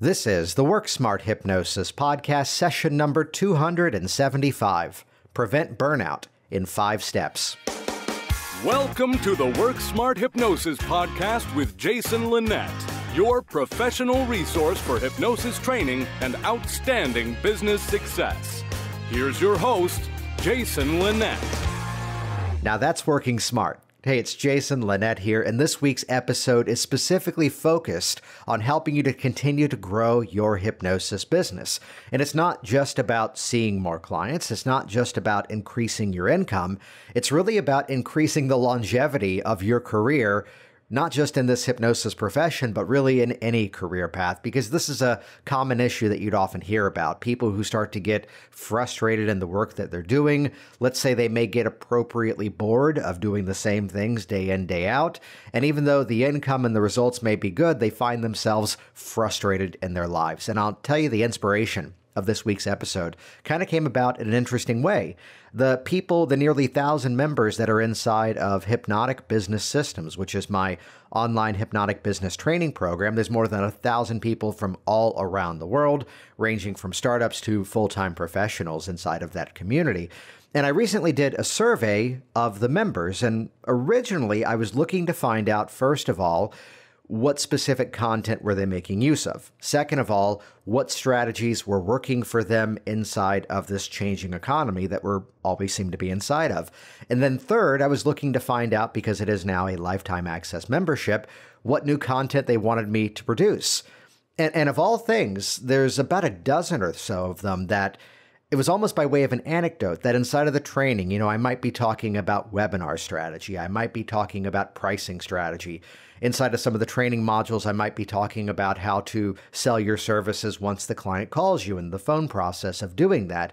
This is the Work Smart Hypnosis Podcast, session number 275 Prevent Burnout in Five Steps. Welcome to the Work Smart Hypnosis Podcast with Jason Lynette, your professional resource for hypnosis training and outstanding business success. Here's your host, Jason Lynette. Now that's working smart. Hey, it's Jason Lynette here, and this week's episode is specifically focused on helping you to continue to grow your hypnosis business. And it's not just about seeing more clients, it's not just about increasing your income, it's really about increasing the longevity of your career not just in this hypnosis profession, but really in any career path, because this is a common issue that you'd often hear about. People who start to get frustrated in the work that they're doing. Let's say they may get appropriately bored of doing the same things day in, day out. And even though the income and the results may be good, they find themselves frustrated in their lives. And I'll tell you the inspiration of this week's episode kind of came about in an interesting way. The people, the nearly thousand members that are inside of Hypnotic Business Systems, which is my online hypnotic business training program, there's more than a thousand people from all around the world, ranging from startups to full time professionals inside of that community. And I recently did a survey of the members. And originally, I was looking to find out, first of all, what specific content were they making use of? Second of all, what strategies were working for them inside of this changing economy that we're always seem to be inside of? And then third, I was looking to find out because it is now a lifetime access membership, what new content they wanted me to produce. And, and of all things, there's about a dozen or so of them that it was almost by way of an anecdote that inside of the training, you know, I might be talking about webinar strategy, I might be talking about pricing strategy, inside of some of the training modules, I might be talking about how to sell your services once the client calls you in the phone process of doing that.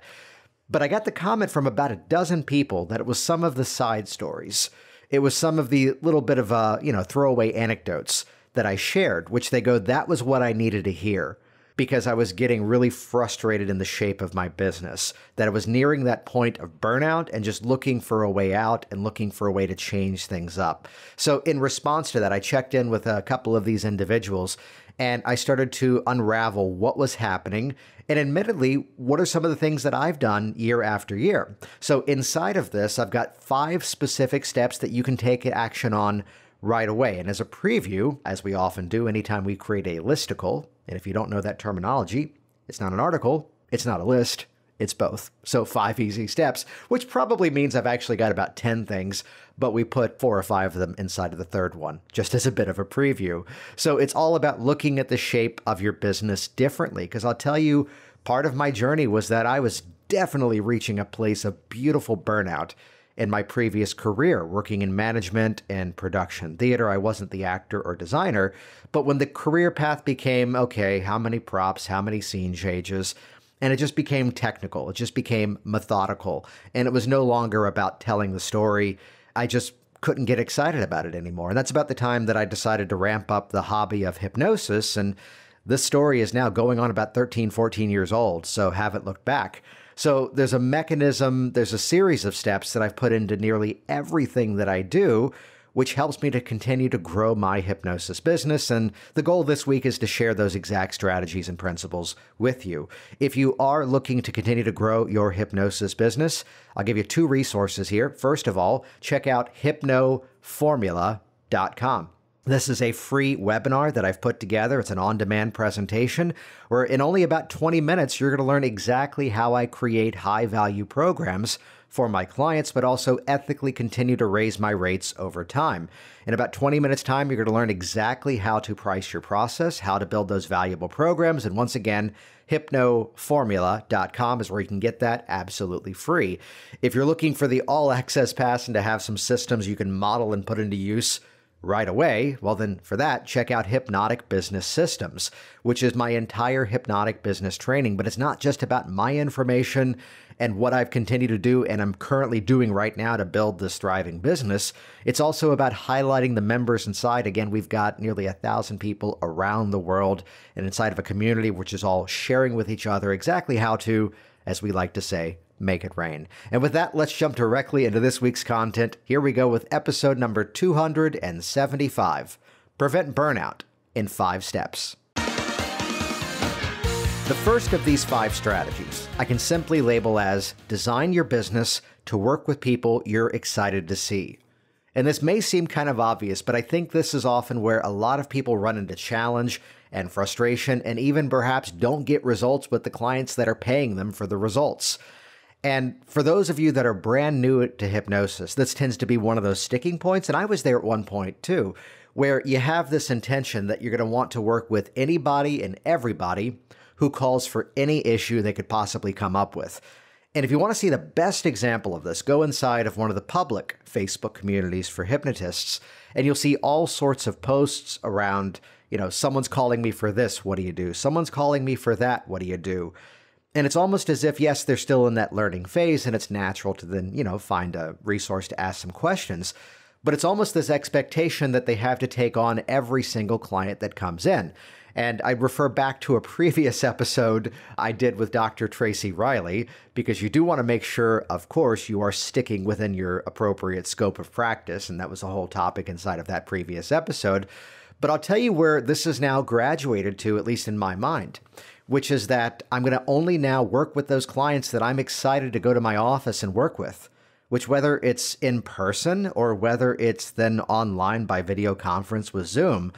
But I got the comment from about a dozen people that it was some of the side stories. It was some of the little bit of, uh, you know, throwaway anecdotes that I shared, which they go, that was what I needed to hear because I was getting really frustrated in the shape of my business, that I was nearing that point of burnout and just looking for a way out and looking for a way to change things up. So, in response to that, I checked in with a couple of these individuals and I started to unravel what was happening. And admittedly, what are some of the things that I've done year after year? So, inside of this, I've got five specific steps that you can take action on right away. And as a preview, as we often do anytime we create a listicle, and if you don't know that terminology, it's not an article, it's not a list, it's both. So five easy steps, which probably means I've actually got about 10 things, but we put four or five of them inside of the third one, just as a bit of a preview. So it's all about looking at the shape of your business differently. Because I'll tell you, part of my journey was that I was definitely reaching a place of beautiful burnout in my previous career, working in management and production theater. I wasn't the actor or designer, but when the career path became okay, how many props, how many scene changes, and it just became technical, it just became methodical, and it was no longer about telling the story. I just couldn't get excited about it anymore. And that's about the time that I decided to ramp up the hobby of hypnosis. And this story is now going on about 13, 14 years old, so haven't looked back. So there's a mechanism, there's a series of steps that I've put into nearly everything that I do, which helps me to continue to grow my hypnosis business. And the goal this week is to share those exact strategies and principles with you. If you are looking to continue to grow your hypnosis business, I'll give you two resources here. First of all, check out hypnoformula.com. This is a free webinar that I've put together. It's an on demand presentation where, in only about 20 minutes, you're going to learn exactly how I create high value programs for my clients, but also ethically continue to raise my rates over time. In about 20 minutes' time, you're going to learn exactly how to price your process, how to build those valuable programs. And once again, hypnoformula.com is where you can get that absolutely free. If you're looking for the all access pass and to have some systems you can model and put into use, right away, well, then for that, check out Hypnotic Business Systems, which is my entire hypnotic business training. But it's not just about my information and what I've continued to do and I'm currently doing right now to build this thriving business. It's also about highlighting the members inside. Again, we've got nearly a thousand people around the world and inside of a community, which is all sharing with each other exactly how to, as we like to say, make it rain. And with that, let's jump directly into this week's content. Here we go with episode number 275 Prevent Burnout in Five Steps. The first of these five strategies I can simply label as design your business to work with people you're excited to see. And this may seem kind of obvious, but I think this is often where a lot of people run into challenge and frustration, and even perhaps don't get results with the clients that are paying them for the results. And for those of you that are brand new to hypnosis, this tends to be one of those sticking points. And I was there at one point too, where you have this intention that you're going to want to work with anybody and everybody who calls for any issue they could possibly come up with. And if you want to see the best example of this, go inside of one of the public Facebook communities for hypnotists, and you'll see all sorts of posts around, you know, someone's calling me for this, what do you do? Someone's calling me for that, what do you do? And it's almost as if, yes, they're still in that learning phase and it's natural to then, you know, find a resource to ask some questions. But it's almost this expectation that they have to take on every single client that comes in. And I refer back to a previous episode I did with Dr. Tracy Riley, because you do want to make sure, of course, you are sticking within your appropriate scope of practice. And that was a whole topic inside of that previous episode. But I'll tell you where this is now graduated to, at least in my mind which is that I'm going to only now work with those clients that I'm excited to go to my office and work with, which whether it's in person or whether it's then online by video conference with Zoom,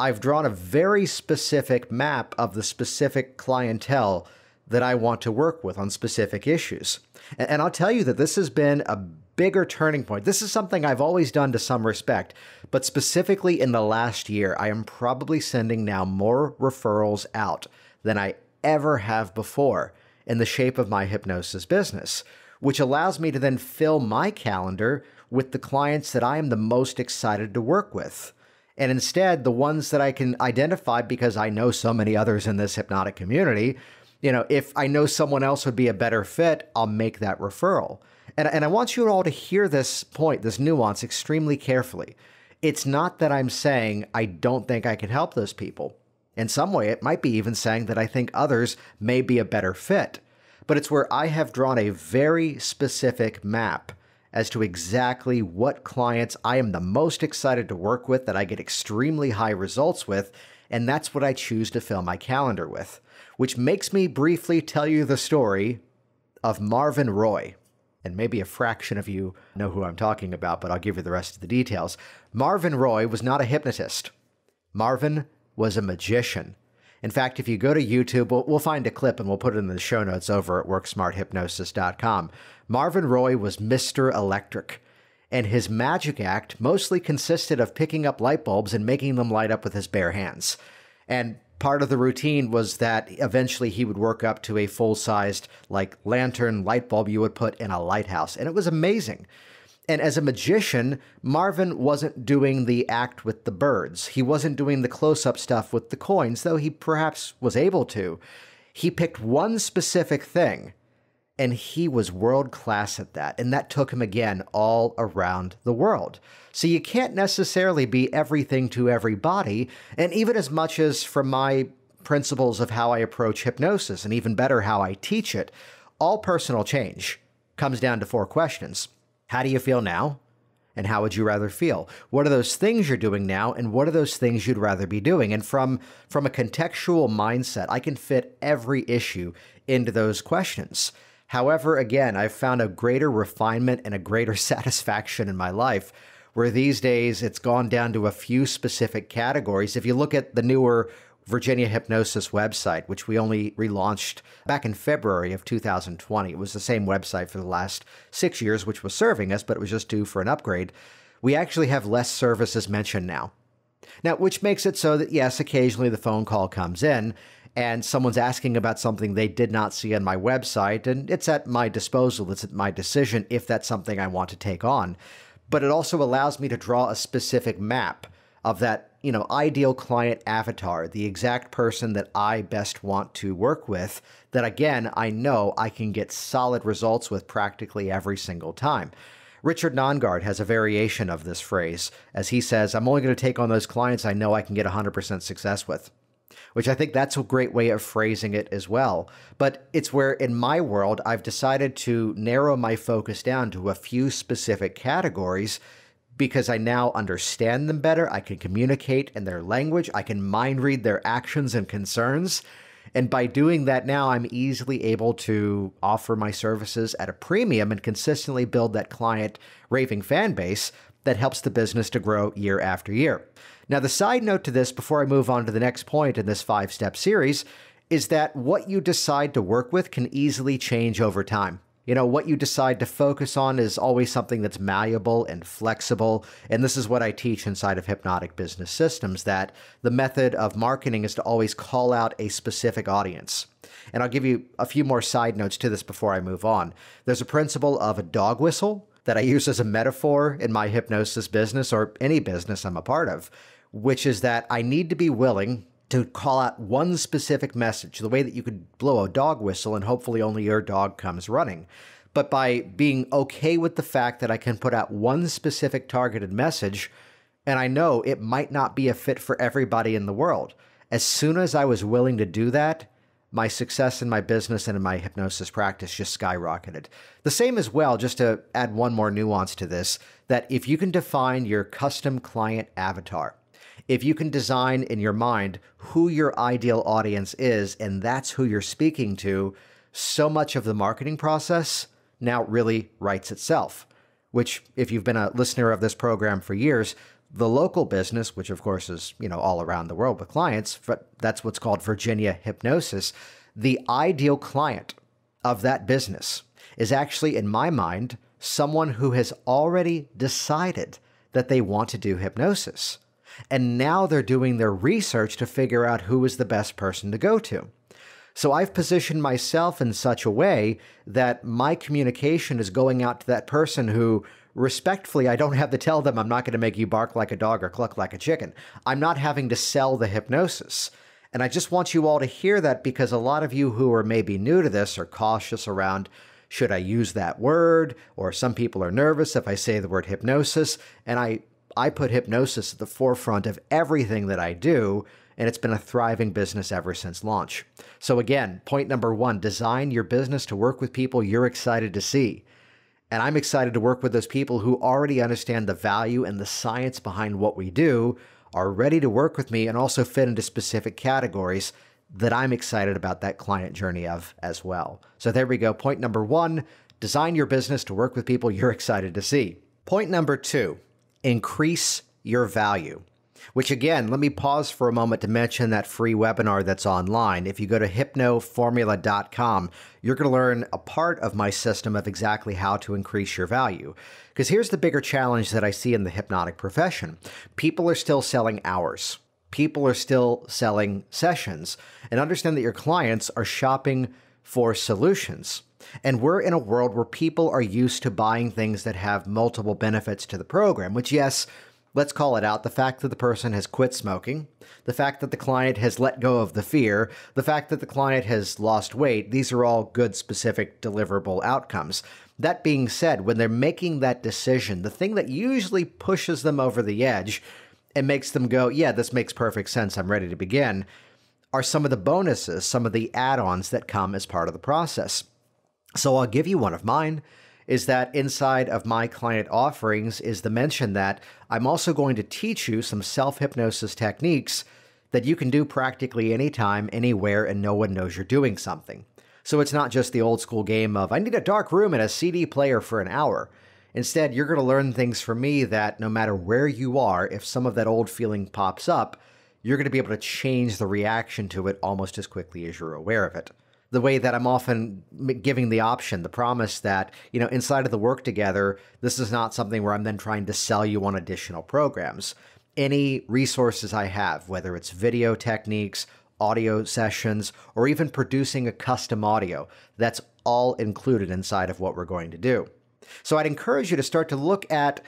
I've drawn a very specific map of the specific clientele that I want to work with on specific issues. And I'll tell you that this has been a bigger turning point. This is something I've always done to some respect, but specifically in the last year, I am probably sending now more referrals out than I ever have before in the shape of my hypnosis business, which allows me to then fill my calendar with the clients that I am the most excited to work with. And instead, the ones that I can identify because I know so many others in this hypnotic community, you know, if I know someone else would be a better fit, I'll make that referral. And, and I want you all to hear this point, this nuance, extremely carefully. It's not that I'm saying I don't think I can help those people. In some way, it might be even saying that I think others may be a better fit. But it's where I have drawn a very specific map as to exactly what clients I am the most excited to work with that I get extremely high results with, and that's what I choose to fill my calendar with. Which makes me briefly tell you the story of Marvin Roy. And maybe a fraction of you know who I'm talking about, but I'll give you the rest of the details. Marvin Roy was not a hypnotist. Marvin was a magician. In fact, if you go to YouTube, we'll, we'll, find a clip and we'll put it in the show notes over at WorksmartHypnosis.com. Marvin Roy was Mr. Electric, and his magic act mostly consisted of picking up light bulbs and making them light up with his bare hands. And part of the routine was that eventually he would work up to a full sized, like, lantern light bulb you would put in a lighthouse. And it was amazing. And as a magician, Marvin wasn't doing the act with the birds. He wasn't doing the close up stuff with the coins, though he perhaps was able to. He picked one specific thing, and he was world class at that. And that took him again all around the world. So you can't necessarily be everything to everybody. And even as much as from my principles of how I approach hypnosis, and even better, how I teach it, all personal change comes down to four questions. How do you feel now? And how would you rather feel? What are those things you're doing now? And what are those things you'd rather be doing? And from, from a contextual mindset, I can fit every issue into those questions. However, again, I've found a greater refinement and a greater satisfaction in my life where these days it's gone down to a few specific categories. If you look at the newer Virginia Hypnosis website, which we only relaunched back in February of 2020. It was the same website for the last six years, which was serving us, but it was just due for an upgrade. We actually have less services mentioned now. Now, which makes it so that, yes, occasionally the phone call comes in and someone's asking about something they did not see on my website, and it's at my disposal. It's at my decision if that's something I want to take on. But it also allows me to draw a specific map of that, you know, ideal client avatar, the exact person that I best want to work with, that again, I know I can get solid results with practically every single time. Richard Nongard has a variation of this phrase, as he says, I'm only going to take on those clients I know I can get 100% success with, which I think that's a great way of phrasing it as well. But it's where in my world, I've decided to narrow my focus down to a few specific categories because I now understand them better. I can communicate in their language. I can mind read their actions and concerns. And by doing that now, I'm easily able to offer my services at a premium and consistently build that client raving fan base that helps the business to grow year after year. Now, the side note to this before I move on to the next point in this five step series is that what you decide to work with can easily change over time. You know, what you decide to focus on is always something that's malleable and flexible. And this is what I teach inside of Hypnotic Business Systems that the method of marketing is to always call out a specific audience. And I'll give you a few more side notes to this before I move on. There's a principle of a dog whistle that I use as a metaphor in my hypnosis business or any business I'm a part of, which is that I need to be willing to call out one specific message, the way that you could blow a dog whistle and hopefully only your dog comes running. But by being okay with the fact that I can put out one specific targeted message, and I know it might not be a fit for everybody in the world. As soon as I was willing to do that, my success in my business and in my hypnosis practice just skyrocketed. The same as well, just to add one more nuance to this, that if you can define your custom client avatar, if you can design in your mind who your ideal audience is and that's who you're speaking to, so much of the marketing process now really writes itself. Which, if you've been a listener of this program for years, the local business, which of course is you know all around the world with clients, but that's what's called Virginia hypnosis. The ideal client of that business is actually, in my mind, someone who has already decided that they want to do hypnosis and now they're doing their research to figure out who is the best person to go to. So I've positioned myself in such a way that my communication is going out to that person who respectfully, I don't have to tell them I'm not going to make you bark like a dog or cluck like a chicken. I'm not having to sell the hypnosis. And I just want you all to hear that because a lot of you who are maybe new to this are cautious around should I use that word? Or some people are nervous if I say the word hypnosis. And I I put hypnosis at the forefront of everything that I do, and it's been a thriving business ever since launch. So, again, point number one design your business to work with people you're excited to see. And I'm excited to work with those people who already understand the value and the science behind what we do, are ready to work with me, and also fit into specific categories that I'm excited about that client journey of as well. So, there we go. Point number one design your business to work with people you're excited to see. Point number two increase your value. Which again, let me pause for a moment to mention that free webinar that's online. If you go to hypnoformula.com, you're going to learn a part of my system of exactly how to increase your value. Because here's the bigger challenge that I see in the hypnotic profession people are still selling hours, people are still selling sessions. And understand that your clients are shopping for solutions. And we're in a world where people are used to buying things that have multiple benefits to the program, which, yes, let's call it out the fact that the person has quit smoking, the fact that the client has let go of the fear, the fact that the client has lost weight, these are all good specific deliverable outcomes. That being said, when they're making that decision, the thing that usually pushes them over the edge and makes them go, yeah, this makes perfect sense, I'm ready to begin, are some of the bonuses, some of the add ons that come as part of the process. So I'll give you one of mine is that inside of my client offerings is the mention that I'm also going to teach you some self hypnosis techniques that you can do practically anytime, anywhere, and no one knows you're doing something. So it's not just the old school game of, I need a dark room and a CD player for an hour. Instead, you're going to learn things from me that no matter where you are, if some of that old feeling pops up, you're going to be able to change the reaction to it almost as quickly as you're aware of it the way that I'm often giving the option, the promise that, you know, inside of the work together, this is not something where I'm then trying to sell you on additional programs. Any resources I have, whether it's video techniques, audio sessions, or even producing a custom audio, that's all included inside of what we're going to do. So I'd encourage you to start to look at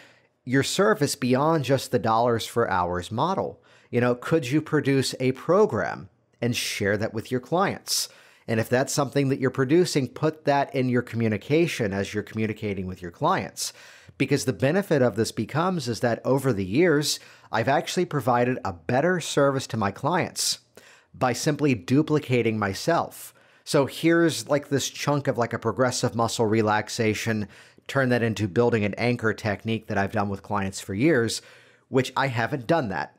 your service beyond just the dollars for hours model. You know, could you produce a program and share that with your clients? And if that's something that you're producing, put that in your communication as you're communicating with your clients. Because the benefit of this becomes is that over the years, I've actually provided a better service to my clients by simply duplicating myself. So here's like this chunk of like a progressive muscle relaxation, turn that into building an anchor technique that I've done with clients for years, which I haven't done that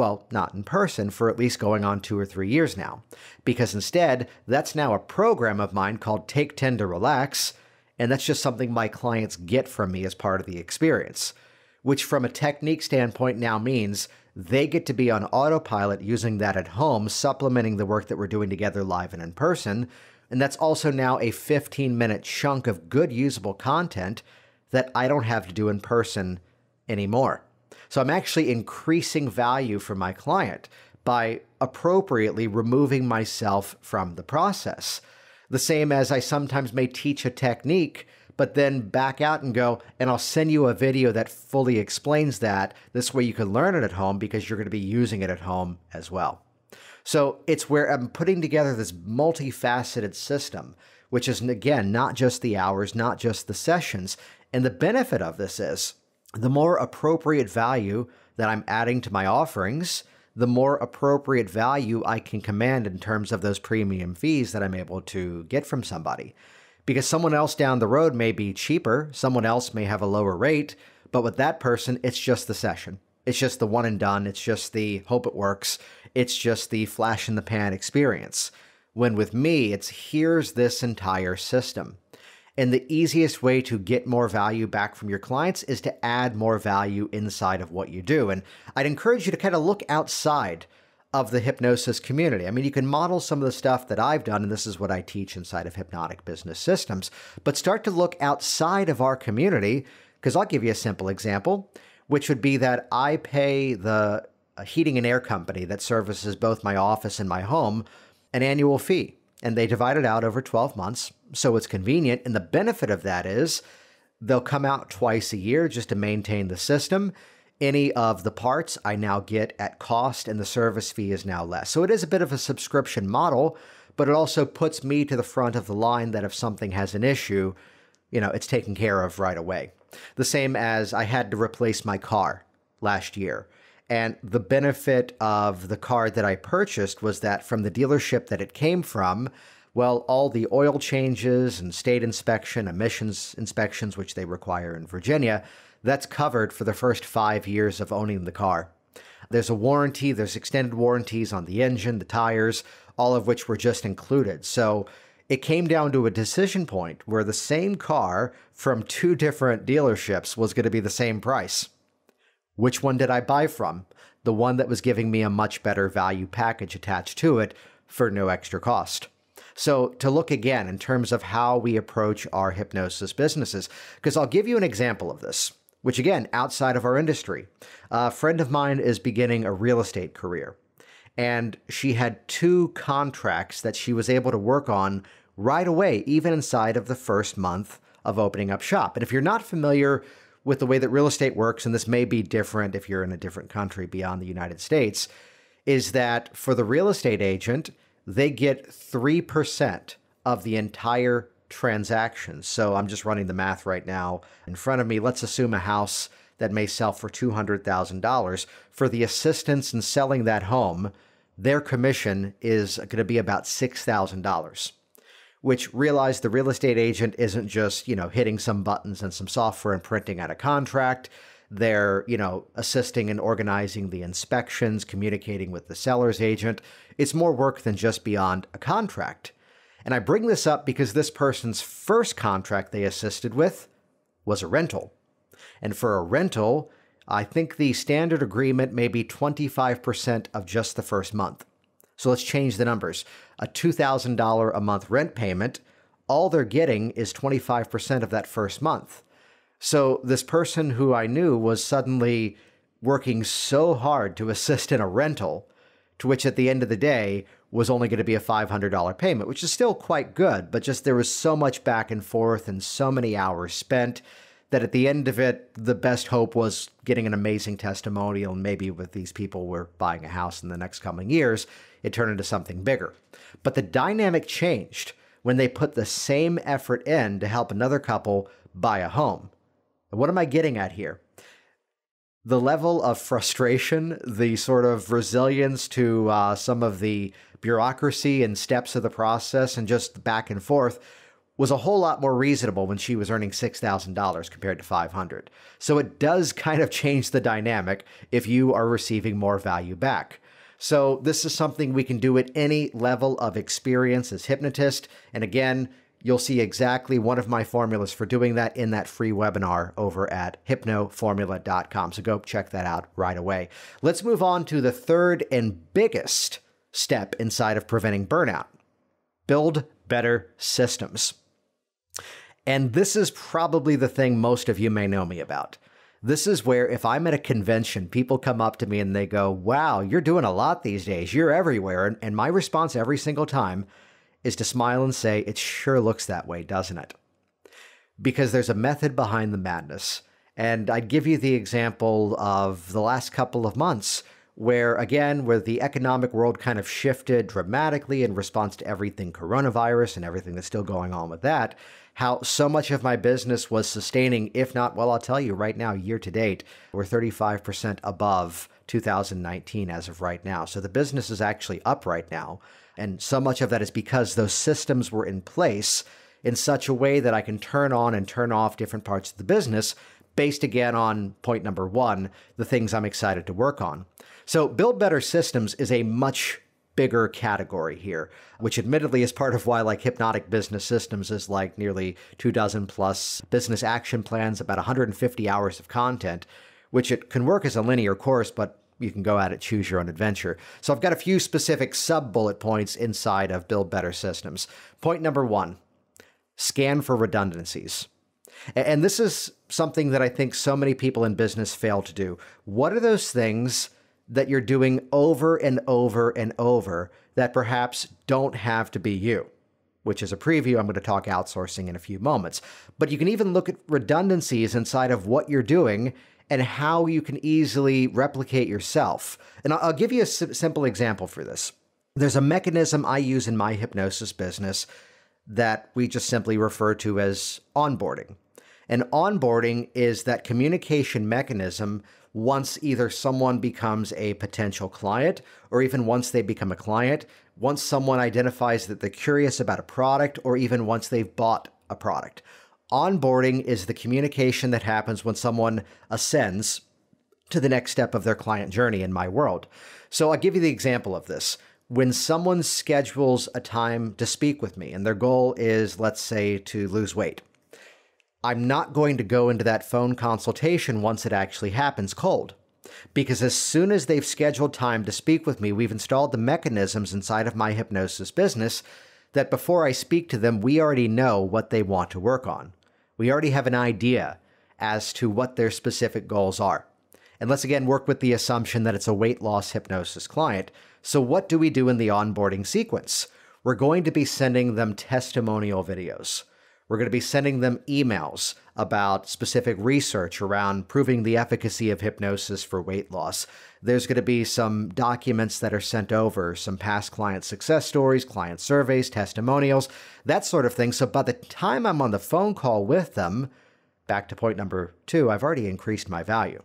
well, not in person, for at least going on two or three years now. Because instead, that's now a program of mine called Take 10 to Relax, and that's just something my clients get from me as part of the experience, which from a technique standpoint now means they get to be on autopilot using that at home, supplementing the work that we're doing together live and in person. And that's also now a 15 minute chunk of good usable content that I don't have to do in person anymore. So I'm actually increasing value for my client by appropriately removing myself from the process. The same as I sometimes may teach a technique, but then back out and go, and I'll send you a video that fully explains that. This way you can learn it at home because you're going to be using it at home as well. So it's where I'm putting together this multifaceted system, which is, again, not just the hours, not just the sessions. And the benefit of this is the more appropriate value that I'm adding to my offerings, the more appropriate value I can command in terms of those premium fees that I'm able to get from somebody. Because someone else down the road may be cheaper, someone else may have a lower rate, but with that person, it's just the session. It's just the one and done. It's just the hope it works. It's just the flash in the pan experience. When with me, it's here's this entire system. And the easiest way to get more value back from your clients is to add more value inside of what you do. And I'd encourage you to kind of look outside of the hypnosis community. I mean, you can model some of the stuff that I've done, and this is what I teach inside of Hypnotic Business Systems, but start to look outside of our community. Because I'll give you a simple example, which would be that I pay the heating and air company that services both my office and my home an annual fee, and they divide it out over 12 months so it's convenient. And the benefit of that is they'll come out twice a year just to maintain the system. Any of the parts I now get at cost, and the service fee is now less. So it is a bit of a subscription model, but it also puts me to the front of the line that if something has an issue, you know, it's taken care of right away. The same as I had to replace my car last year. And the benefit of the car that I purchased was that from the dealership that it came from, well, all the oil changes and state inspection, emissions inspections, which they require in Virginia, that's covered for the first five years of owning the car. There's a warranty, there's extended warranties on the engine, the tires, all of which were just included. So it came down to a decision point where the same car from two different dealerships was going to be the same price. Which one did I buy from? The one that was giving me a much better value package attached to it for no extra cost. So, to look again in terms of how we approach our hypnosis businesses, because I'll give you an example of this, which again, outside of our industry. A friend of mine is beginning a real estate career, and she had two contracts that she was able to work on right away, even inside of the first month of opening up shop. And if you're not familiar with the way that real estate works, and this may be different if you're in a different country beyond the United States, is that for the real estate agent, they get 3% of the entire transaction. So I'm just running the math right now in front of me. Let's assume a house that may sell for $200,000. For the assistance in selling that home, their commission is going to be about $6,000 which realize the real estate agent isn't just, you know, hitting some buttons and some software and printing out a contract. They're, you know, assisting and organizing the inspections, communicating with the seller's agent. It's more work than just beyond a contract. And I bring this up because this person's first contract they assisted with was a rental. And for a rental, I think the standard agreement may be 25% of just the first month. So let's change the numbers. A $2,000 a month rent payment, all they're getting is 25% of that first month. So this person who I knew was suddenly working so hard to assist in a rental, to which at the end of the day was only going to be a $500 payment, which is still quite good, but just there was so much back and forth and so many hours spent that at the end of it, the best hope was getting an amazing testimonial. And maybe with these people, we're buying a house in the next coming years. It turned into something bigger. But the dynamic changed when they put the same effort in to help another couple buy a home. What am I getting at here? The level of frustration, the sort of resilience to uh, some of the bureaucracy and steps of the process and just back and forth was a whole lot more reasonable when she was earning $6,000 compared to 500. So it does kind of change the dynamic if you are receiving more value back. So this is something we can do at any level of experience as hypnotist and again, You'll see exactly one of my formulas for doing that in that free webinar over at hypnoformula.com. So go check that out right away. Let's move on to the third and biggest step inside of preventing burnout build better systems. And this is probably the thing most of you may know me about. This is where, if I'm at a convention, people come up to me and they go, Wow, you're doing a lot these days. You're everywhere. And, and my response every single time is to smile and say, It sure looks that way, doesn't it? Because there's a method behind the madness. And I'd give you the example of the last couple of months, where again, where the economic world kind of shifted dramatically in response to everything coronavirus and everything that's still going on with that, how so much of my business was sustaining, if not, well, I'll tell you right now, year to date, we're 35% above 2019 as of right now. So the business is actually up right now. And so much of that is because those systems were in place in such a way that I can turn on and turn off different parts of the business based again on point number one, the things I'm excited to work on. So, build better systems is a much bigger category here, which admittedly is part of why like Hypnotic Business Systems is like nearly two dozen plus business action plans, about 150 hours of content, which it can work as a linear course, but you can go at it, choose your own adventure. So I've got a few specific sub bullet points inside of Build Better Systems. Point number one scan for redundancies. And this is something that I think so many people in business fail to do. What are those things that you're doing over and over and over that perhaps don't have to be you? which is a preview. I'm going to talk outsourcing in a few moments. But you can even look at redundancies inside of what you're doing and how you can easily replicate yourself. And I'll give you a simple example for this. There's a mechanism I use in my hypnosis business that we just simply refer to as onboarding. And onboarding is that communication mechanism once either someone becomes a potential client or even once they become a client, once someone identifies that they're curious about a product or even once they've bought a product. Onboarding is the communication that happens when someone ascends to the next step of their client journey in my world. So I'll give you the example of this. When someone schedules a time to speak with me and their goal is, let's say, to lose weight, I'm not going to go into that phone consultation once it actually happens cold. Because as soon as they've scheduled time to speak with me, we've installed the mechanisms inside of my hypnosis business that before I speak to them, we already know what they want to work on we already have an idea as to what their specific goals are. And let's again work with the assumption that it's a weight loss hypnosis client. So, what do we do in the onboarding sequence? We're going to be sending them testimonial videos. We're going to be sending them emails about specific research around proving the efficacy of hypnosis for weight loss. There's going to be some documents that are sent over, some past client success stories, client surveys, testimonials, that sort of thing. So by the time I'm on the phone call with them, back to point number two, I've already increased my value.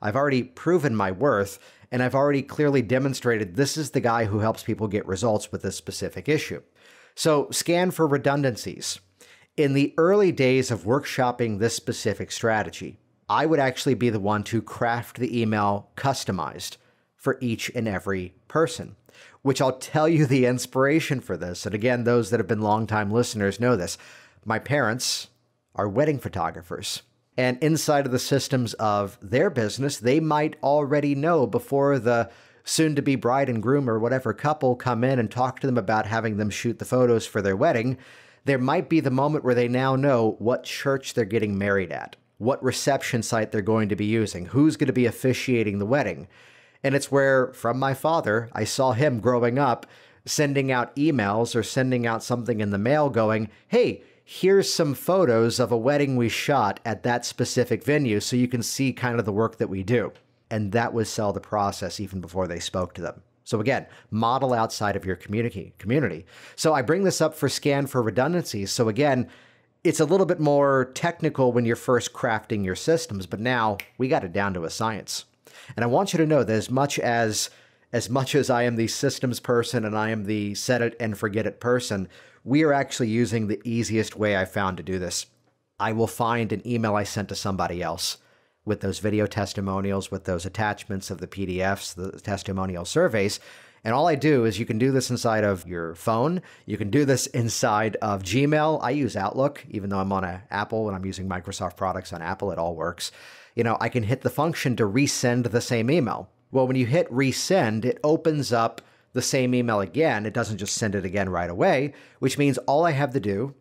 I've already proven my worth, and I've already clearly demonstrated this is the guy who helps people get results with this specific issue. So scan for redundancies in the early days of workshopping this specific strategy, I would actually be the one to craft the email customized for each and every person, which I'll tell you the inspiration for this. And again, those that have been longtime listeners know this. My parents are wedding photographers. And inside of the systems of their business, they might already know before the soon to be bride and groom or whatever couple come in and talk to them about having them shoot the photos for their wedding there might be the moment where they now know what church they're getting married at, what reception site they're going to be using, who's going to be officiating the wedding. And it's where, from my father, I saw him growing up sending out emails or sending out something in the mail going, hey, here's some photos of a wedding we shot at that specific venue so you can see kind of the work that we do. And that would sell the process even before they spoke to them. So again, model outside of your community community. So I bring this up for scan for redundancies. So again, it's a little bit more technical when you're first crafting your systems, but now we got it down to a science. And I want you to know that as much as as much as I am the systems person and I am the set it and forget it person, we are actually using the easiest way I found to do this. I will find an email I sent to somebody else with those video testimonials, with those attachments of the PDFs, the testimonial surveys. And all I do is you can do this inside of your phone. You can do this inside of Gmail. I use Outlook, even though I'm on a Apple and I'm using Microsoft products on Apple, it all works. You know, I can hit the function to resend the same email. Well, when you hit resend, it opens up the same email again. It doesn't just send it again right away, which means all I have to do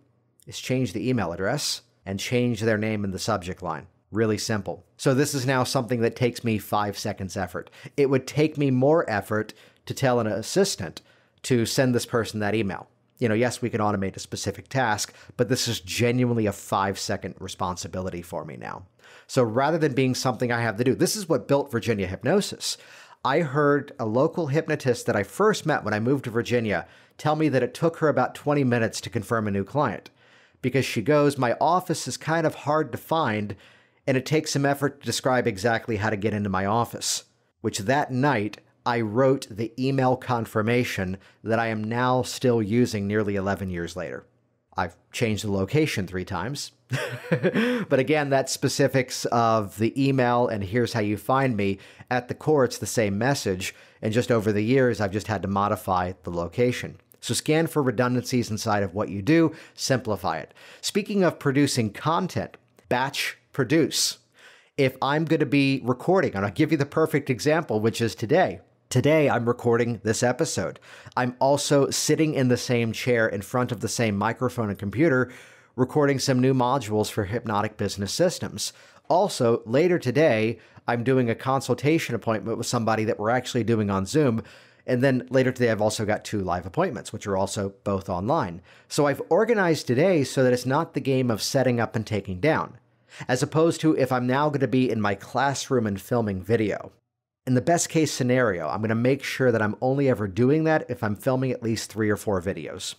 is change the email address and change their name in the subject line. Really simple. So this is now something that takes me five seconds effort. It would take me more effort to tell an assistant to send this person that email. You know, yes, we can automate a specific task, but this is genuinely a five second responsibility for me now. So rather than being something I have to do, this is what built Virginia Hypnosis. I heard a local hypnotist that I first met when I moved to Virginia tell me that it took her about 20 minutes to confirm a new client because she goes, My office is kind of hard to find and it takes some effort to describe exactly how to get into my office, which that night I wrote the email confirmation that I am now still using nearly 11 years later. I've changed the location three times. but again, that specifics of the email and here's how you find me. At the core, it's the same message. And just over the years, I've just had to modify the location. So scan for redundancies inside of what you do, simplify it. Speaking of producing content, batch produce. If I'm going to be recording, and I'll give you the perfect example, which is today. Today, I'm recording this episode. I'm also sitting in the same chair in front of the same microphone and computer, recording some new modules for Hypnotic Business Systems. Also, later today, I'm doing a consultation appointment with somebody that we're actually doing on Zoom. And then later today, I've also got two live appointments, which are also both online. So I've organized today so that it's not the game of setting up and taking down as opposed to if I'm now going to be in my classroom and filming video. In the best case scenario, I'm going to make sure that I'm only ever doing that if I'm filming at least three or four videos.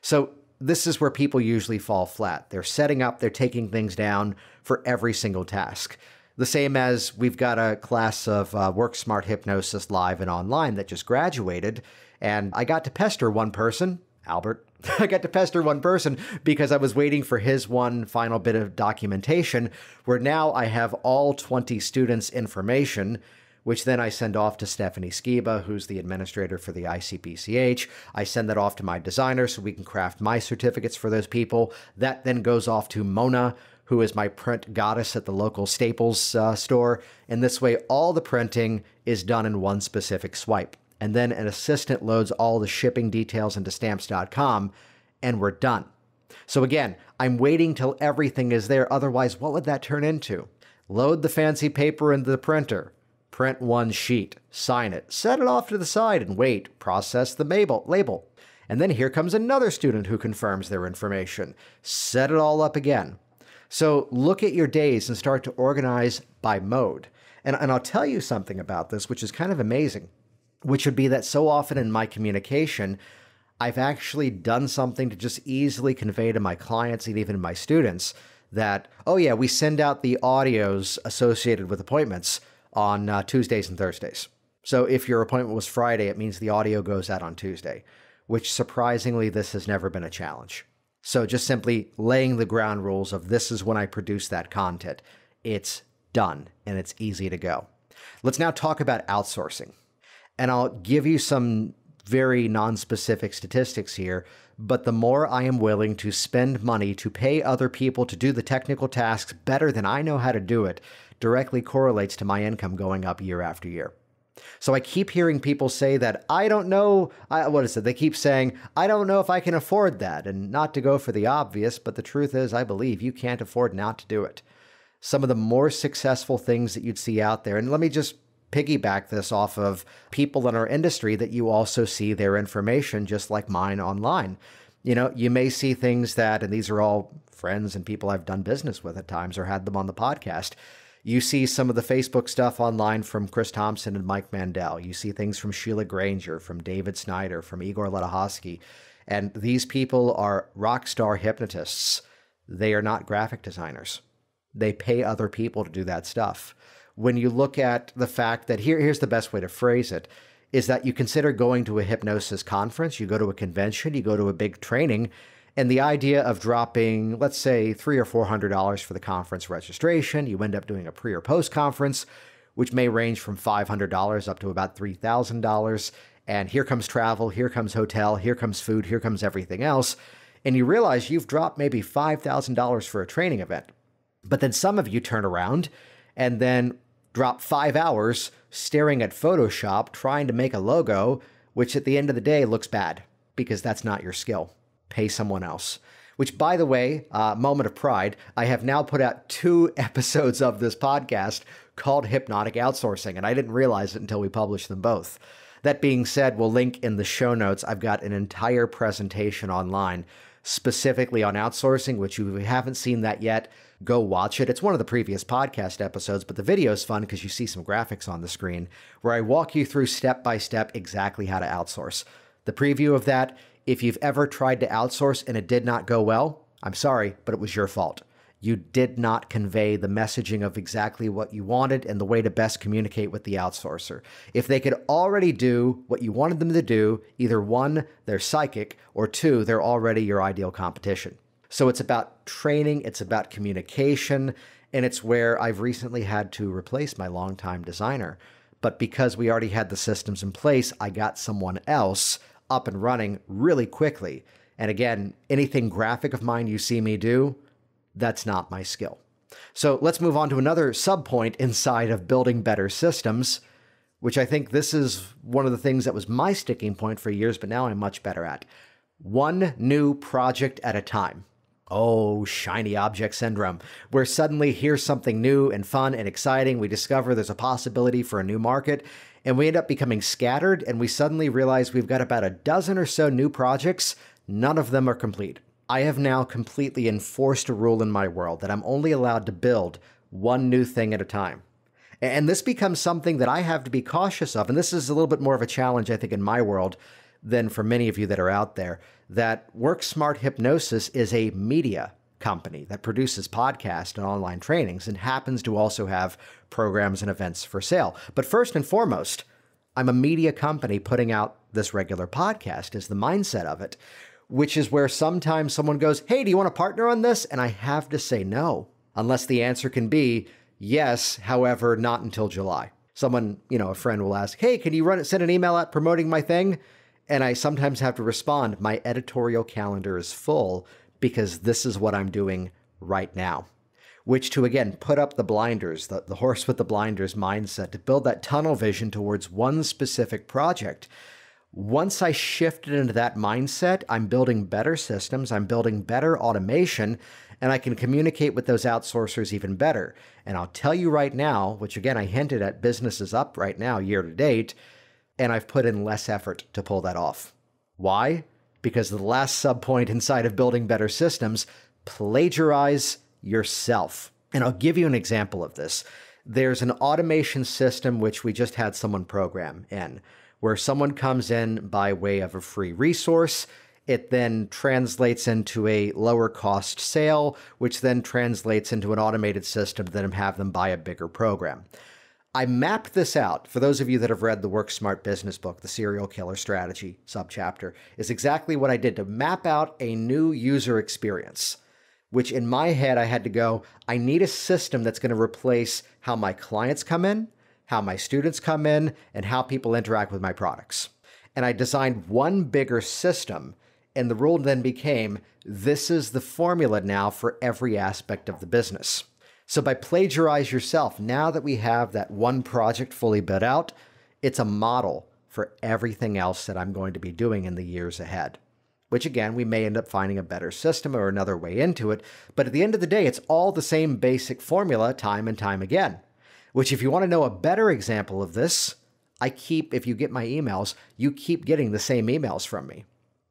So this is where people usually fall flat. They're setting up, they're taking things down for every single task. The same as we've got a class of uh, Work Smart Hypnosis live and online that just graduated, and I got to pester one person Albert. I got to pester one person because I was waiting for his one final bit of documentation, where now I have all 20 students' information, which then I send off to Stephanie Skiba, who's the administrator for the ICPCH. I send that off to my designer so we can craft my certificates for those people. That then goes off to Mona, who is my print goddess at the local Staples uh, store. And this way, all the printing is done in one specific swipe and then an assistant loads all the shipping details into stamps.com, and we're done. So again, I'm waiting till everything is there. Otherwise, what would that turn into? Load the fancy paper into the printer, print one sheet, sign it, set it off to the side, and wait. Process the label. label. And then here comes another student who confirms their information. Set it all up again. So look at your days and start to organize by mode. And, and I'll tell you something about this, which is kind of amazing which would be that so often in my communication, I've actually done something to just easily convey to my clients and even my students that, oh, yeah, we send out the audios associated with appointments on uh, Tuesdays and Thursdays. So if your appointment was Friday, it means the audio goes out on Tuesday, which surprisingly, this has never been a challenge. So just simply laying the ground rules of this is when I produce that content. It's done and it's easy to go. Let's now talk about outsourcing. And I'll give you some very non-specific statistics here, but the more I am willing to spend money to pay other people to do the technical tasks better than I know how to do it directly correlates to my income going up year after year. So I keep hearing people say that I don't know. I, what is it? They keep saying, I don't know if I can afford that. And not to go for the obvious, but the truth is, I believe you can't afford not to do it. Some of the more successful things that you'd see out there, and let me just piggyback this off of people in our industry that you also see their information just like mine online. You know, you may see things that, and these are all friends and people I've done business with at times or had them on the podcast. You see some of the Facebook stuff online from Chris Thompson and Mike Mandel. You see things from Sheila Granger, from David Snyder, from Igor Ledahosky. And these people are rock star hypnotists. They are not graphic designers. They pay other people to do that stuff when you look at the fact that here, here's the best way to phrase it is that you consider going to a hypnosis conference, you go to a convention, you go to a big training, and the idea of dropping, let's say, three or four hundred dollars for the conference registration, you end up doing a pre or post conference, which may range from five hundred dollars up to about three thousand dollars. And here comes travel, here comes hotel, here comes food, here comes everything else. And you realize you've dropped maybe five thousand dollars for a training event. But then some of you turn around and then drop five hours staring at Photoshop trying to make a logo, which at the end of the day looks bad because that's not your skill. Pay someone else. Which, by the way, uh, moment of pride, I have now put out two episodes of this podcast called Hypnotic Outsourcing, and I didn't realize it until we published them both. That being said, we'll link in the show notes. I've got an entire presentation online specifically on outsourcing, which if you haven't seen that yet, go watch it. It's one of the previous podcast episodes, but the video is fun because you see some graphics on the screen where I walk you through step by step exactly how to outsource. The preview of that, if you've ever tried to outsource and it did not go well, I'm sorry, but it was your fault you did not convey the messaging of exactly what you wanted and the way to best communicate with the outsourcer. If they could already do what you wanted them to do, either one, they're psychic, or two, they're already your ideal competition. So it's about training, it's about communication, and it's where I've recently had to replace my longtime designer. But because we already had the systems in place, I got someone else up and running really quickly. And again, anything graphic of mine you see me do, that's not my skill. So let's move on to another subpoint inside of building better systems, which I think this is one of the things that was my sticking point for years, but now I'm much better at. One new project at a time. Oh, shiny object syndrome, where suddenly here's something new and fun and exciting. We discover there's a possibility for a new market, and we end up becoming scattered, and we suddenly realize we've got about a dozen or so new projects. None of them are complete. I have now completely enforced a rule in my world that I'm only allowed to build one new thing at a time. And this becomes something that I have to be cautious of. And this is a little bit more of a challenge, I think, in my world than for many of you that are out there. That Work Smart Hypnosis is a media company that produces podcasts and online trainings and happens to also have programs and events for sale. But first and foremost, I'm a media company putting out this regular podcast, is the mindset of it which is where sometimes someone goes, Hey, do you want to partner on this? And I have to say no, unless the answer can be yes, however, not until July. Someone, you know, a friend will ask, Hey, can you run send an email out promoting my thing? And I sometimes have to respond, My editorial calendar is full because this is what I'm doing right now. Which to again put up the blinders, the, the horse with the blinders mindset, to build that tunnel vision towards one specific project once I shifted into that mindset, I'm building better systems, I'm building better automation, and I can communicate with those outsourcers even better. And I'll tell you right now, which again, I hinted at business is up right now year to date, and I've put in less effort to pull that off. Why? Because the last subpoint inside of building better systems, plagiarize yourself. And I'll give you an example of this. There's an automation system which we just had someone program in where someone comes in by way of a free resource. It then translates into a lower cost sale, which then translates into an automated system to then have them buy a bigger program. I mapped this out for those of you that have read the Work Smart Business book, the Serial Killer Strategy subchapter, is exactly what I did to map out a new user experience, which in my head I had to go, I need a system that's going to replace how my clients come in, how my students come in, and how people interact with my products. And I designed one bigger system. And the rule then became this is the formula now for every aspect of the business. So by plagiarize yourself, now that we have that one project fully built out, it's a model for everything else that I'm going to be doing in the years ahead. Which again, we may end up finding a better system or another way into it, but at the end of the day, it's all the same basic formula time and time again. Which, if you want to know a better example of this, I keep, if you get my emails, you keep getting the same emails from me.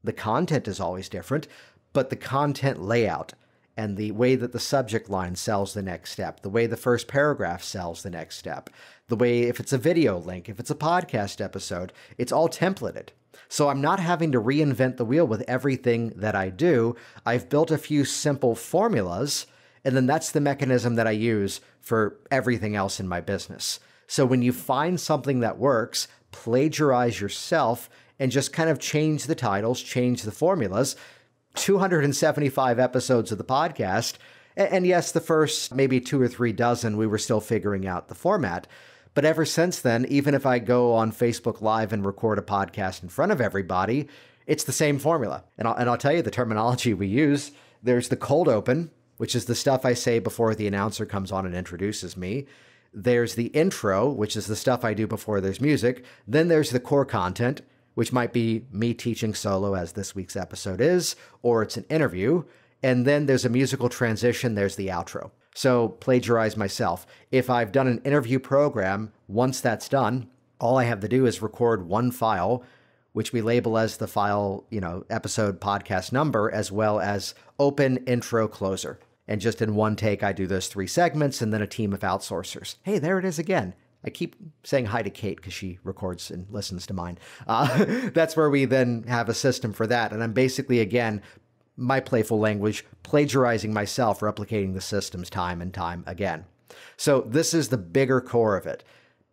The content is always different, but the content layout and the way that the subject line sells the next step, the way the first paragraph sells the next step, the way if it's a video link, if it's a podcast episode, it's all templated. So I'm not having to reinvent the wheel with everything that I do. I've built a few simple formulas, and then that's the mechanism that I use for everything else in my business. So when you find something that works, plagiarize yourself and just kind of change the titles, change the formulas. 275 episodes of the podcast. And yes, the first maybe two or three dozen, we were still figuring out the format. But ever since then, even if I go on Facebook Live and record a podcast in front of everybody, it's the same formula. And I'll, and I'll tell you the terminology we use there's the cold open, which is the stuff I say before the announcer comes on and introduces me. There's the intro, which is the stuff I do before there's music. Then there's the core content, which might be me teaching solo, as this week's episode is, or it's an interview. And then there's a musical transition, there's the outro. So plagiarize myself. If I've done an interview program, once that's done, all I have to do is record one file, which we label as the file, you know, episode podcast number, as well as open intro closer. And just in one take, I do those three segments and then a team of outsourcers. Hey, there it is again. I keep saying hi to Kate because she records and listens to mine. Uh, that's where we then have a system for that. And I'm basically, again, my playful language, plagiarizing myself, replicating the systems time and time again. So, this is the bigger core of it.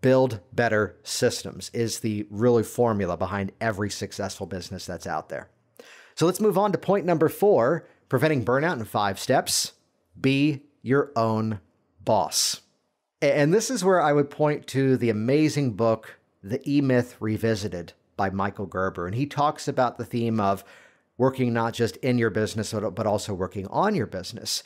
Build better systems is the really formula behind every successful business that's out there. So, let's move on to point number four preventing burnout in five steps. Be your own boss. And this is where I would point to the amazing book, The E Myth Revisited by Michael Gerber. And he talks about the theme of working not just in your business, but also working on your business.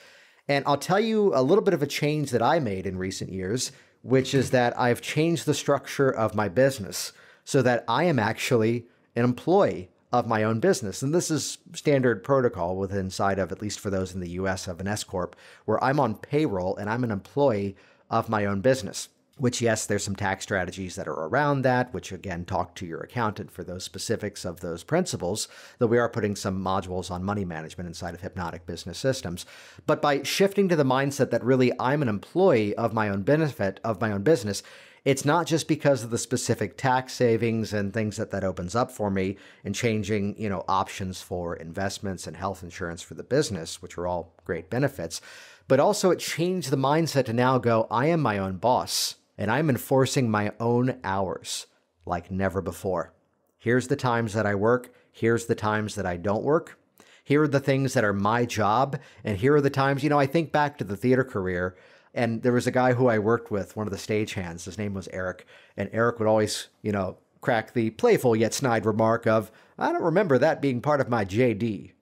And I'll tell you a little bit of a change that I made in recent years, which is that I've changed the structure of my business so that I am actually an employee of my own business. And this is standard protocol within side of, at least for those in the US, of an S Corp, where I'm on payroll and I'm an employee of my own business. Which, yes, there's some tax strategies that are around that, which again, talk to your accountant for those specifics of those principles, though we are putting some modules on money management inside of Hypnotic Business Systems. But by shifting to the mindset that really I'm an employee of my own benefit, of my own business, it's not just because of the specific tax savings and things that that opens up for me and changing, you know, options for investments and health insurance for the business, which are all great benefits, but also it changed the mindset to now go, I am my own boss and I'm enforcing my own hours like never before. Here's the times that I work, here's the times that I don't work. Here are the things that are my job, and here are the times, you know, I think back to the theater career and there was a guy who I worked with, one of the stagehands. His name was Eric, and Eric would always, you know, crack the playful yet snide remark of, "I don't remember that being part of my JD,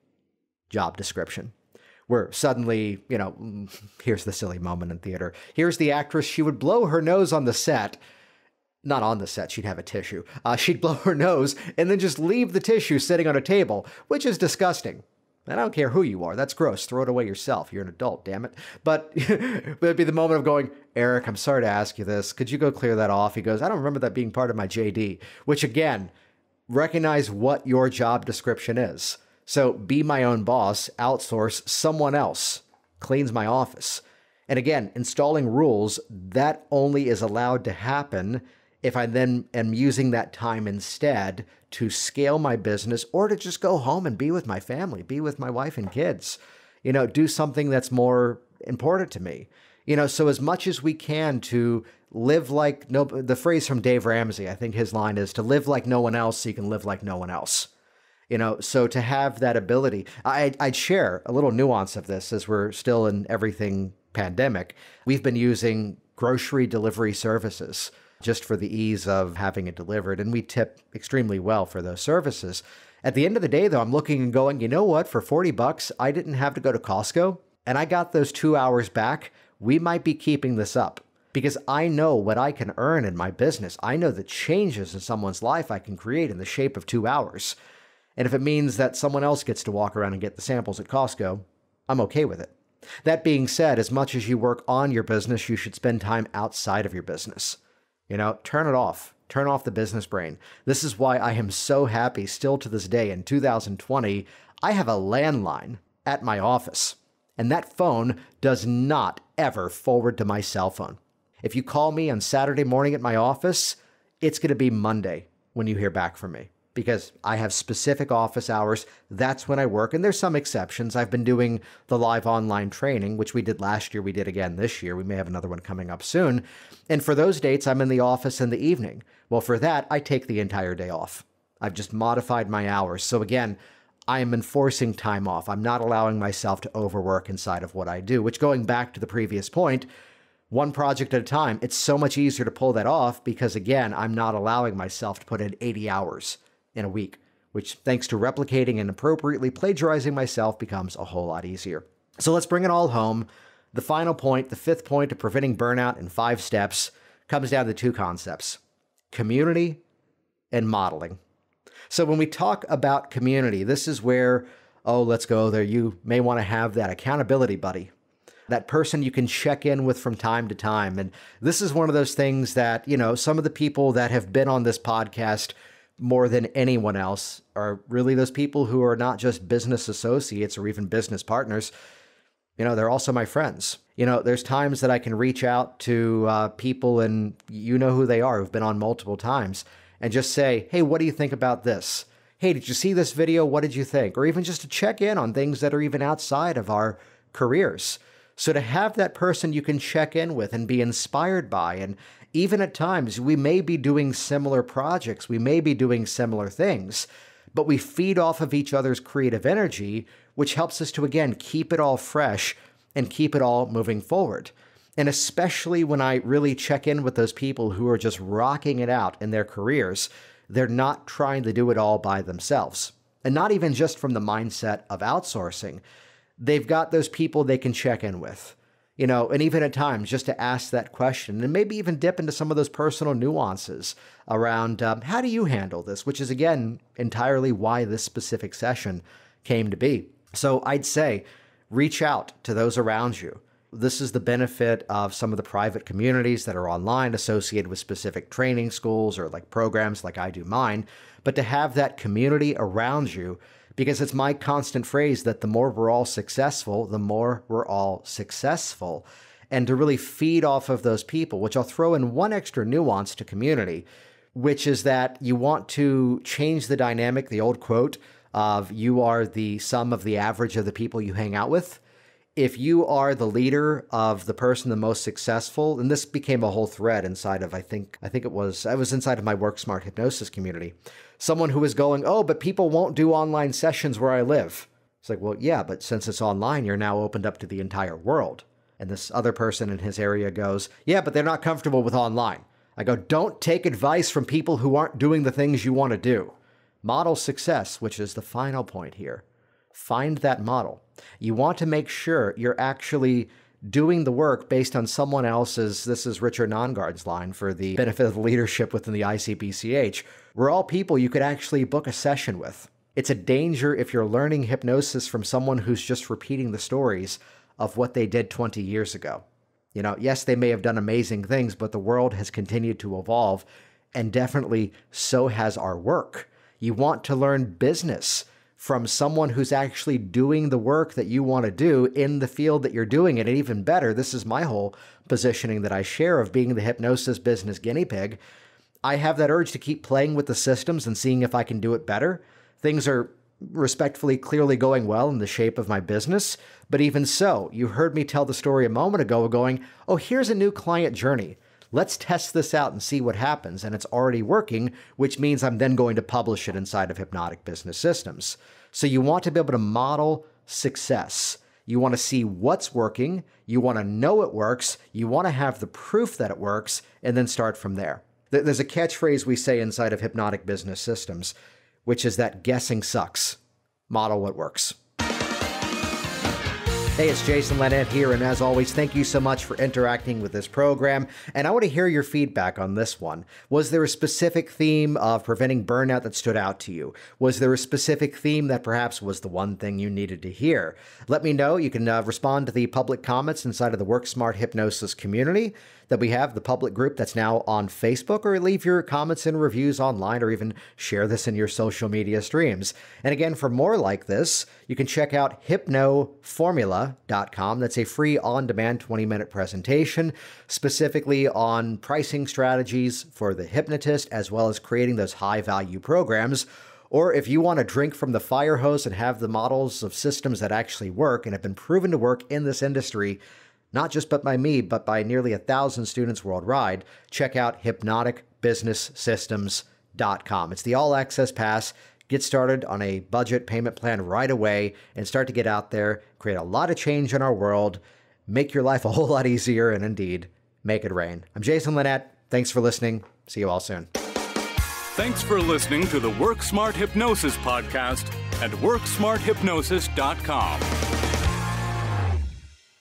job description." Where suddenly, you know, here's the silly moment in theater. Here's the actress. She would blow her nose on the set not on the set, she'd have a tissue. Uh, she'd blow her nose and then just leave the tissue sitting on a table, which is disgusting. And I don't care who you are. That's gross. Throw it away yourself. You're an adult, damn it. But it'd be the moment of going, Eric, I'm sorry to ask you this. Could you go clear that off? He goes, I don't remember that being part of my JD, which again, recognize what your job description is. So be my own boss, outsource someone else, cleans my office. And again, installing rules, that only is allowed to happen if I then am using that time instead to scale my business or to just go home and be with my family, be with my wife and kids, you know, do something that's more important to me. You know, so as much as we can to live like no, the phrase from Dave Ramsey, I think his line is to live like no one else, so you can live like no one else. You know, so to have that ability, I, I'd share a little nuance of this as we're still in everything pandemic. We've been using grocery delivery services just for the ease of having it delivered. And we tip extremely well for those services. At the end of the day, though, I'm looking and going, you know what? For 40 bucks, I didn't have to go to Costco and I got those two hours back. We might be keeping this up because I know what I can earn in my business. I know the changes in someone's life I can create in the shape of two hours. And if it means that someone else gets to walk around and get the samples at Costco, I'm okay with it. That being said, as much as you work on your business, you should spend time outside of your business. You know, turn it off. Turn off the business brain. This is why I am so happy still to this day in 2020. I have a landline at my office, and that phone does not ever forward to my cell phone. If you call me on Saturday morning at my office, it's going to be Monday when you hear back from me because I have specific office hours. That's when I work, and there's some exceptions. I've been doing the live online training, which we did last year, we did again this year. We may have another one coming up soon. And for those dates, I'm in the office in the evening. Well, for that, I take the entire day off. I've just modified my hours. So again, I am enforcing time off. I'm not allowing myself to overwork inside of what I do, which going back to the previous point, one project at a time, it's so much easier to pull that off because again, I'm not allowing myself to put in 80 hours in a week, which, thanks to replicating and appropriately plagiarizing myself, becomes a whole lot easier. So let's bring it all home. The final point, the fifth point of preventing burnout in five steps, comes down to two concepts community and modeling. So when we talk about community, this is where, oh, let's go there. You may want to have that accountability buddy, that person you can check in with from time to time. And this is one of those things that, you know, some of the people that have been on this podcast more than anyone else are really those people who are not just business associates or even business partners. You know, they're also my friends. You know, there's times that I can reach out to uh, people and you know who they are who've been on multiple times and just say, hey, what do you think about this? Hey, did you see this video? What did you think? Or even just to check in on things that are even outside of our careers. So to have that person you can check in with and be inspired by and even at times, we may be doing similar projects, we may be doing similar things, but we feed off of each other's creative energy, which helps us to, again, keep it all fresh and keep it all moving forward. And especially when I really check in with those people who are just rocking it out in their careers, they're not trying to do it all by themselves. And not even just from the mindset of outsourcing. They've got those people they can check in with you know, and even at times just to ask that question and maybe even dip into some of those personal nuances around um, how do you handle this, which is again entirely why this specific session came to be. So I'd say reach out to those around you. This is the benefit of some of the private communities that are online associated with specific training schools or like programs like I do mine. But to have that community around you because it's my constant phrase that the more we're all successful, the more we're all successful. And to really feed off of those people, which I'll throw in one extra nuance to community, which is that you want to change the dynamic, the old quote of you are the sum of the average of the people you hang out with. If you are the leader of the person the most successful, and this became a whole thread inside of I think I think it was I was inside of my work smart hypnosis community someone who is going, oh, but people won't do online sessions where I live. It's like, well, yeah, but since it's online, you're now opened up to the entire world. And this other person in his area goes, yeah, but they're not comfortable with online. I go, don't take advice from people who aren't doing the things you want to do. Model success, which is the final point here. Find that model. You want to make sure you're actually doing the work based on someone else's, this is Richard Nongard's line for the benefit of leadership within the ICBCH, we're all people you could actually book a session with. It's a danger if you're learning hypnosis from someone who's just repeating the stories of what they did 20 years ago. You know, yes, they may have done amazing things, but the world has continued to evolve, and definitely so has our work. You want to learn business from someone who's actually doing the work that you want to do in the field that you're doing it. And even better, this is my whole positioning that I share of being the hypnosis business guinea pig. I have that urge to keep playing with the systems and seeing if I can do it better. Things are respectfully clearly going well in the shape of my business. But even so, you heard me tell the story a moment ago going, oh, here's a new client journey. Let's test this out and see what happens. And it's already working, which means I'm then going to publish it inside of Hypnotic Business Systems. So you want to be able to model success. You want to see what's working. You want to know it works. You want to have the proof that it works and then start from there. There's a catchphrase we say inside of Hypnotic Business Systems, which is that guessing sucks. Model what works. Hey, it's Jason Lennett here, and as always, thank you so much for interacting with this program. And I want to hear your feedback on this one. Was there a specific theme of preventing burnout that stood out to you? Was there a specific theme that perhaps was the one thing you needed to hear? Let me know. You can uh, respond to the public comments inside of the Work Smart Hypnosis community that we have, the public group that's now on Facebook, or leave your comments and reviews online, or even share this in your social media streams. And again, for more like this, you can check out hypnoformula.com. That's a free on demand 20 minute presentation specifically on pricing strategies for the hypnotist, as well as creating those high value programs. Or if you want to drink from the fire hose and have the models of systems that actually work and have been proven to work in this industry, not just but by me, but by nearly a thousand students worldwide. Check out hypnoticbusinesssystems.com. It's the all access pass. Get started on a budget payment plan right away and start to get out there, create a lot of change in our world, make your life a whole lot easier, and indeed, make it rain. I'm Jason Lynette. Thanks for listening. See you all soon. Thanks for listening to the Work Smart Hypnosis Podcast at WorkSmartHypnosis.com.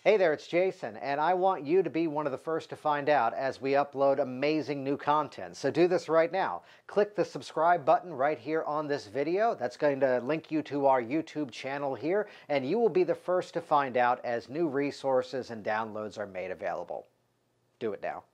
Hey there, it's Jason, and I want you to be one of the first to find out as we upload amazing new content. So do this right now. Click the subscribe button right here on this video. That's going to link you to our YouTube channel here, and you will be the first to find out as new resources and downloads are made available. Do it now.